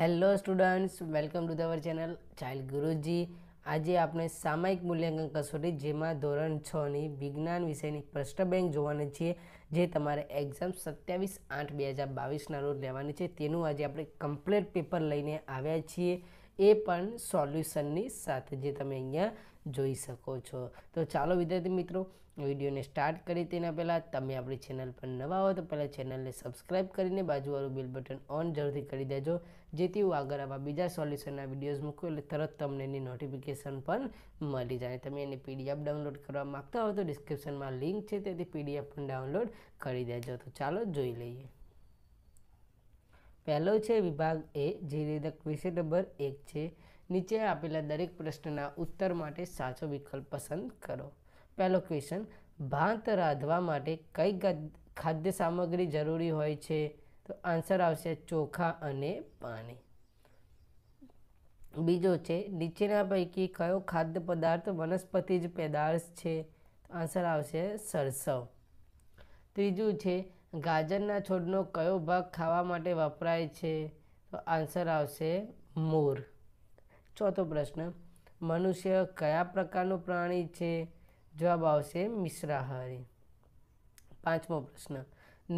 hello students welcome to our channel child Guruji આજે આપણે સામાયિક મૂલ્યાંકન કસોટી જેમાં ધોરણ છની વિજ્ઞાન વિષયની પ્રશ્ન બેંક જોવાની છીએ જે તમારે એક્ઝામ સત્યાવીસ આઠ બે હજાર બાવીસના રોજ લેવાની છે તેનું આજે આપણે કમ્પ્લેટ પેપર લઈને આવ્યા છીએ એ પણ સોલ્યુશનની સાથે જે તમે અહીંયા જોઈ શકો છો તો ચાલો વિદ્યાર્થી મિત્રો વિડીયોને સ્ટાર્ટ કરી તેના પહેલાં તમે આપણી ચેનલ પર નવા હો તો પહેલાં ચેનલને સબસ્ક્રાઈબ કરીને બાજુવાળું બિલ બટન ઓન જરૂરથી કરી દેજો જેથી હું આગળ આવા બીજા સોલ્યુશનના વિડીયોઝ મૂકું એટલે તરત તમને એની નોટિફિકેશન પણ મળી જાય તમે એને પીડીએફ ડાઉનલોડ કરવા માગતા હો તો ડિસ્ક્રિપ્શનમાં લિંક છે તેથી પીડીએફ પણ ડાઉનલોડ કરી દેજો તો ચાલો જોઈ લઈએ પહેલો છે વિભાગ એ જે રેદક વિષય નંબર એક છે નીચે આપેલા દરેક પ્રશ્નના ઉત્તર માટે સાચો વિકલ્પ પસંદ કરો પહેલો ક્વેશ્ચન ભાત રાંધવા માટે કઈ ખાદ્ય સામગ્રી જરૂરી હોય છે તો આન્સર આવશે ચોખા અને પાણી બીજો છે નીચેના પૈકી કયો ખાદ્ય પદાર્થ વનસ્પતિ જ પેદાશ છે આન્સર આવશે સરસવ ત્રીજું છે ગાજરના છોડનો કયો ભાગ ખાવા માટે વપરાય છે તો આન્સર આવશે મોર ચોથો પ્રશ્ન મનુષ્ય કયા પ્રકારનું પ્રાણી છે જવાબ આવશે મિશ્રાહારી પાંચમો પ્રશ્ન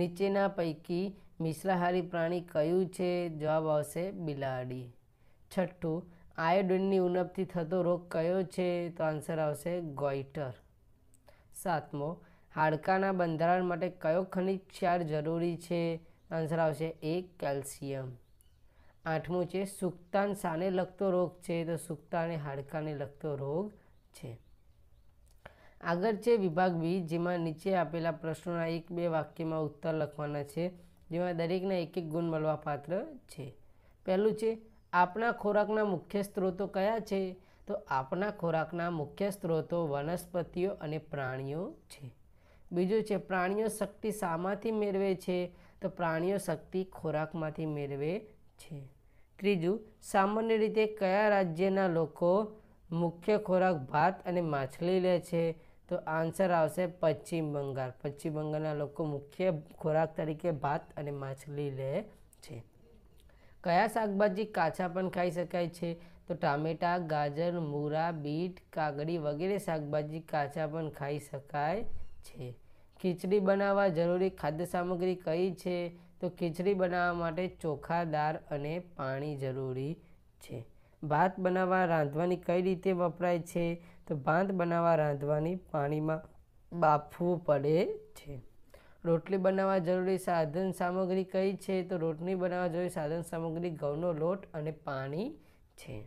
નીચેના પૈકી મિશ્રાહારી પ્રાણી કયું છે જવાબ આવશે બિલાડી છઠ્ઠું આયોડિનની ઉણપથી થતો રોગ કયો છે તો આન્સર આવશે ગોઈટર સાતમો હાડકાના બંધારણ માટે કયો ખનિજ ક્ષાર જરૂરી છે આન્સર આવશે એ કેલ્શિયમ આઠમું છે સુક્તાન સાને લગતો રોગ છે તો સુક્તાને હાડકાને લગતો રોગ છે આગળ છે વિભાગ બી જેમાં નીચે આપેલા પ્રશ્નોના એક બે વાક્યમાં ઉત્તર લખવાના છે જેમાં દરેકના એક એક ગુણ મળવાપાત્ર છે પહેલું છે આપણા ખોરાકના મુખ્ય સ્ત્રોતો કયા છે તો આપણા ખોરાકના મુખ્ય સ્ત્રોતો વનસ્પતિઓ અને પ્રાણીઓ છે બીજું છે પ્રાણીઓ શક્તિ શામાંથી મેળવે છે તો પ્રાણીઓ શક્તિ ખોરાકમાંથી મેળવે છે ત્રીજું સામાન્ય રીતે કયા રાજ્યના લોકો મુખ્ય ખોરાક ભાત અને માછલી લે છે તો આન્સર આવશે પશ્ચિમ બંગાળ પશ્ચિમ બંગાળના લોકો મુખ્ય ખોરાક તરીકે ભાત અને માછલી લે છે કયા શાકભાજી કાચા પણ ખાઈ શકાય છે તો ટામેટા ગાજર મૂરા બીટ કાગડી વગેરે શાકભાજી કાચા પણ ખાઈ શકાય છે ખીચડી બનાવવા જરૂરી ખાદ્ય સામગ્રી કઈ છે તો ખીચડી બનાવવા માટે ચોખા દાળ અને પાણી જરૂરી છે ભાત બનાવવા રાંધવાની કઈ રીતે વપરાય છે તો ભાત બનાવવા રાંધવાની પાણીમાં બાફવું પડે છે રોટલી બનાવવા જરૂરી સાધન સામગ્રી કઈ છે તો રોટલી બનાવવા જરૂરી સાધન સામગ્રી ઘઉંનો લોટ અને પાણી છે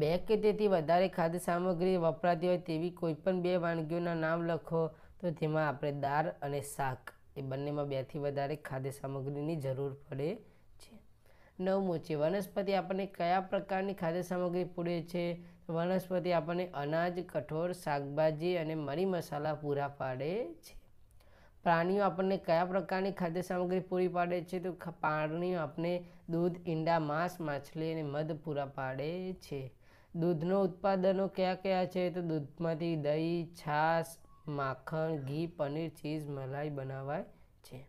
બે કે તેથી વધારે ખાદ્ય સામગ્રી વપરાતી હોય તેવી કોઈપણ બે વાનગીઓના નામ લખો તો તેમાં આપણે દાળ અને શાક એ બંનેમાં બેથી વધારે ખાદ્ય સામગ્રીની જરૂર પડે છે નવમું છે વનસ્પતિ આપણને કયા પ્રકારની ખાદ્ય સામગ્રી પૂરે છે વનસ્પતિ આપણને અનાજ કઠોળ શાકભાજી અને મરી મસાલા પૂરા પાડે છે પ્રાણીઓ આપણને કયા પ્રકારની ખાદ્ય સામગ્રી પૂરી પાડે છે તો પ્રાણીઓ આપણને દૂધ ઈંડા માંસ માછલી અને મધ પૂરા પાડે છે દૂધનો ઉત્પાદનો કયા કયા છે તો દૂધમાંથી દહીં છાશ માખણ ઘી પનીર ચીઝ મલાઈ બનાવાય છે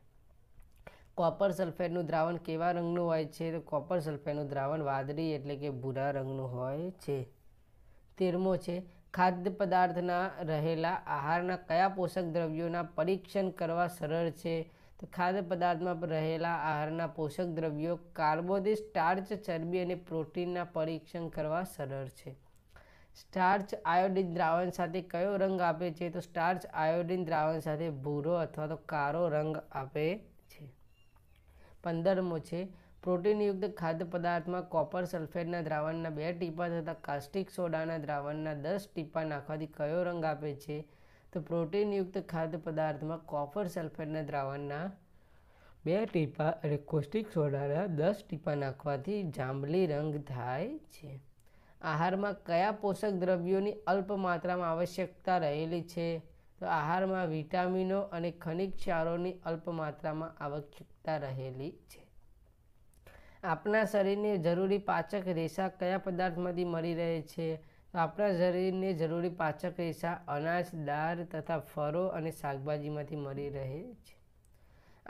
કોપર સલ્ફેટનું દ્રાવણ કેવા રંગનું હોય છે તો કોપર સલ્ફેટનું દ્રાવણ વાદળી એટલે કે ભૂરા રંગનું હોય છે તેરમો છે ખાદ્ય પદાર્થના રહેલા આહારના કયા પોષક દ્રવ્યોના પરીક્ષણ કરવા સરળ છે તો ખાદ્ય પદાર્થમાં રહેલા આહારના પોષક દ્રવ્યો કાર્બોદિત સ્ટાર્ચ ચરબી અને પ્રોટીનના પરીક્ષણ કરવા સરળ છે સ્ટાર્ચ આયોડિન દ્રાવણ સાથે કયો રંગ આપે છે તો સ્ટાર્ચ આયોડિન દ્રાવણ સાથે ભૂરો અથવા તો કાળો રંગ આપે છે પંદરમો છે પ્રોટીનયુક્ત ખાદ્ય પદાર્થમાં કોપર સલ્ફેટના દ્રાવણના બે ટીપા તથા કાસ્ટિક સોડાના દ્રાવણના દસ ટીપા નાખવાથી કયો રંગ આપે છે તો પ્રોટીનયુક્ત ખાદ્ય પદાર્થમાં કોપર સલ્ફેટના દ્રાવણના બે ટીપા અને કોસ્ટિક સોડાના દસ ટીપા નાખવાથી જાંબલી રંગ થાય છે આહારમાં કયા પોષક દ્રવ્યોની અલ્પ માત્રામાં આવશ્યકતા રહેલી છે તો આહારમાં વિટામિનો અને ખનિજ ક્ષારોની અલ્પ માત્રામાં આવશ્યકતા રહેલી છે આપણા શરીરને જરૂરી પાચક રેસા કયા પદાર્થમાંથી મળી રહે છે તો આપણા શરીરને જરૂરી પાચક રેસા અનાજ દાળ તથા ફળો અને શાકભાજીમાંથી મળી રહે છે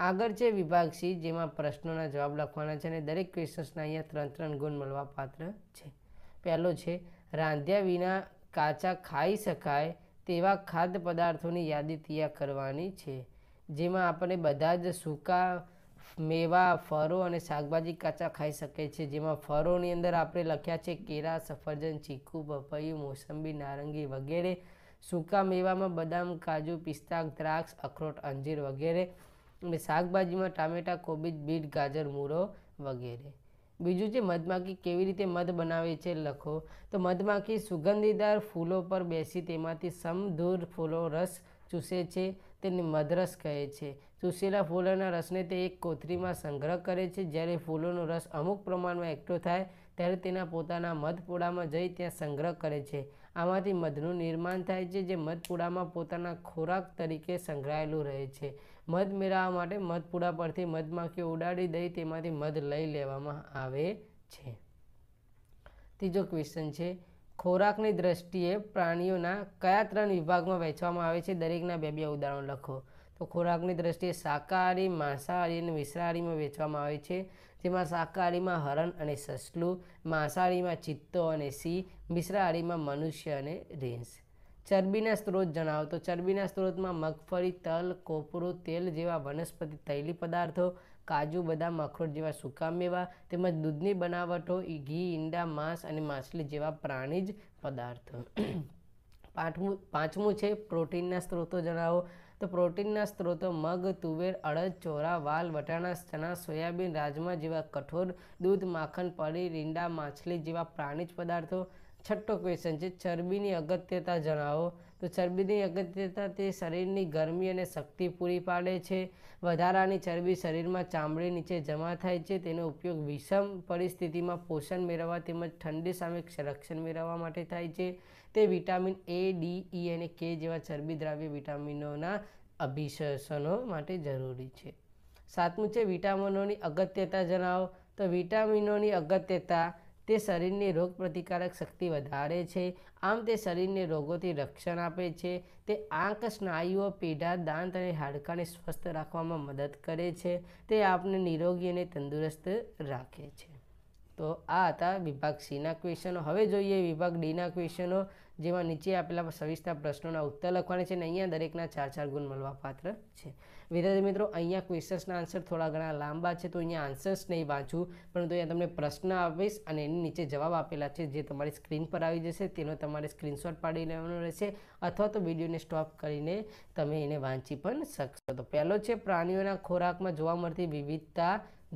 આગળ છે વિભાગ સી જેમાં પ્રશ્નોના જવાબ લખવાના છે અને દરેક ક્વેશ્ચન્સના અહીંયા ત્રણ ત્રણ ગુણ મળવા પાત્ર છે પહેલો છે રાંધ્યા વિના કાચા ખાઈ શકાય તેવા ખાદ્ય પદાર્થોની યાદી તૈયાર કરવાની છે જેમાં આપણે બધા જ સૂકા મેવા ફળો અને શાકભાજી કાચા ખાઈ શકે છે જેમાં ફરોની અંદર આપણે લખ્યા છે કેળા સફરજન ચીકુ પપૈયું મોસંબી નારંગી વગેરે સૂકા મેવામાં બદામ કાજુ પિસ્તા દ્રાક્ષ અખરોટ અંજીર વગેરે અને શાકભાજીમાં ટામેટાં કોબીજ બીટ ગાજર મૂળો વગેરે બીજું છે મધમાખી કેવી રીતે મધ બનાવે છે લખો તો મધમાખી સુગંધીદાર ફૂલો પર બેસી તેમાંથી સમધૂર ફૂલો રસ ચૂસે છે તેને મધરસ કહે છે ચૂસેલા ફૂલોના રસને તે એક કોથળીમાં સંગ્રહ કરે છે જ્યારે ફૂલોનો રસ અમુક પ્રમાણમાં એકઠો થાય ત્યારે તેના પોતાના મધપોડામાં જઈ ત્યાં સંગ્રહ કરે છે આમાંથી મધનું નિર્માણ થાય છે જે મધપુડામાં પોતાના ખોરાક તરીકે સંગ્રહાયેલું રહે છે મધ મેળવવા માટે મધપુડા પરથી મધમાખીઓ ઉડાડી દઈ તેમાંથી મધ લઈ લેવામાં આવે છે ત્રીજો ક્વેશ્ચન છે ખોરાકની દ્રષ્ટિએ પ્રાણીઓના કયા ત્રણ વિભાગમાં વહેંચવામાં આવે છે દરેકના બે બે ઉદાહરણો લખો તો ખોરાકની દ્રષ્ટિએ શાકાહારી માંસાહારી અને વિષાહારીમાં વેચવામાં આવે છે જેમાં શાકાહારીમાં હરણ અને સસલું માંસાહારીમાં ચિત્તો અને સિંહ મિશ્રાહારીમાં મનુષ્ય અને રેન્સ ચરબીના સ્ત્રોત જણાવો તો ચરબીના સ્ત્રોતમાં મગફળી તલ કોપરું તેલ જેવા વનસ્પતિ તૈલી પદાર્થો કાજુ બદામ અખરોટ જેવા સુકા મેવા તેમજ દૂધની બનાવટો ઘી ઈંડા માંસ અને માછલી જેવા પ્રાણીજ પદાર્થો પાંચમું પાંચમું છે પ્રોટીનના સ્ત્રોતો જણાવો તો પ્રોટીનના સ્ત્રોતો મગ તુવેર અડદ ચોરા વાલ વટાણા ચણા સોયાબીન રાજમા જેવા કઠોર દૂધ માખણ પડી રીંડા માછલી જેવા પ્રાણીજ પદાર્થો છઠ્ઠો ક્વેશ્ચન છે ચરબીની અગત્યતા જણાવો તો ચરબીની અગત્યતા તે શરીરની ગરમી અને શક્તિ પૂરી પાડે છે વધારાની ચરબી શરીરમાં ચામડી નીચે જમા થાય છે તેનો ઉપયોગ વિષમ પરિસ્થિતિમાં પોષણ મેળવવા તેમજ ઠંડી સામે સંરક્ષણ મેળવવા માટે થાય છે તે વિટામિન એ ડી ઈ અને કે જેવા ચરબી દ્રાવ્ય વિટામિનોના અભિશનો માટે જરૂરી છે સાતમું છે વિટામિનોની અગત્યતા જણાવો તો વિટામિનોની અગત્યતા તે શરીરની રોગપ્રતિકારક શક્તિ વધારે છે આમ તે શરીરને રોગોથી રક્ષણ આપે છે તે આંખ સ્નાયુઓ પીડા દાંત અને હાડકાંને સ્વસ્થ રાખવામાં મદદ કરે છે તે આપને નિરોગી અને તંદુરસ્ત રાખે છે તો આ હતા વિભાગ સીના ક્વેશ્ચનો હવે જોઈએ વિભાગ ડીના ક્વેશ્ચનો જેમાં નીચે આપેલા સવિસ્તર પ્રશ્નોના ઉત્તર લખવાના છે અને અહીંયા દરેકના ચાર ચાર ગુણ મળવાપાત્ર છે વિદ્યાર્થી મિત્રો અહીંયા ક્વેશ્ચન્સના આન્સર થોડા ઘણા લાંબા છે તો અહીંયા આન્સર્સ નહીં વાંચું પરંતુ અહીંયા તમને પ્રશ્ન આપીશ અને એની નીચે જવાબ આપેલા છે જે તમારી સ્ક્રીન પર આવી જશે તેનો તમારે સ્ક્રીનશોટ પાડી લેવાનો રહેશે અથવા તો વિડીયોને સ્ટોપ કરીને તમે એને વાંચી પણ શકશો તો પહેલો છે પ્રાણીઓના ખોરાકમાં જોવા મળતી વિવિધતા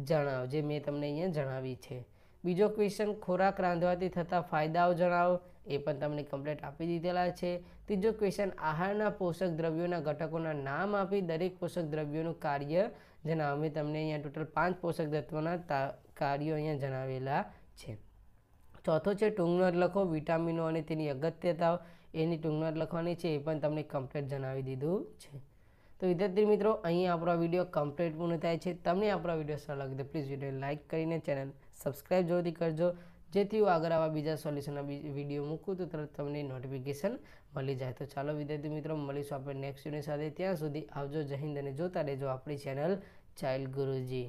જણાવ જે મેં તમને અહીંયા જણાવી છે બીજો ક્વેશ્ચન ખોરાક રાંધવાથી થતા ફાયદાઓ જણાવો એ પણ તમને કમ્પ્લેટ આપી દીધેલા છે ત્રીજો ક્વેશ્ચન આહારના પોષક દ્રવ્યોના ઘટકોના નામ આપી દરેક પોષક દ્રવ્યોનું કાર્ય જણાવે તમને અહીંયા ટોટલ પાંચ પોષક તત્વોના કાર્યો અહીંયા જણાવેલા છે ચોથો છે ટૂંકનોટ લખો વિટામિનો અને તેની અગત્યતાઓ એની ટૂંકનોટ લખવાની છે એ પણ તમને કમ્પ્લેટ જણાવી દીધું છે તો વિદ્યાર્થી મિત્રો અહીં આપણો વિડીયો કમ્પ્લીટ પૂર્ણ થાય છે તમને આપણો વિડીયો સારો લાગે તો પ્લીઝ વિડીયો લાઇક કરીને ચેનલ સબસ્ક્રાઈબ જરૂરથી કરજો જેથી હું આગળ આવા બીજા સોલ્યુશનના વિડીયો મૂકું તો તરત તમને નોટિફિકેશન મળી જાય તો ચાલો વિદ્યાર્થી મિત્રો મળીશું આપણે નેક્સ્ટ યુનિટ સાથે ત્યાં સુધી આવજો જય અને જોતા રહેજો આપણી ચેનલ ચાઇલ્ડ ગુરુજી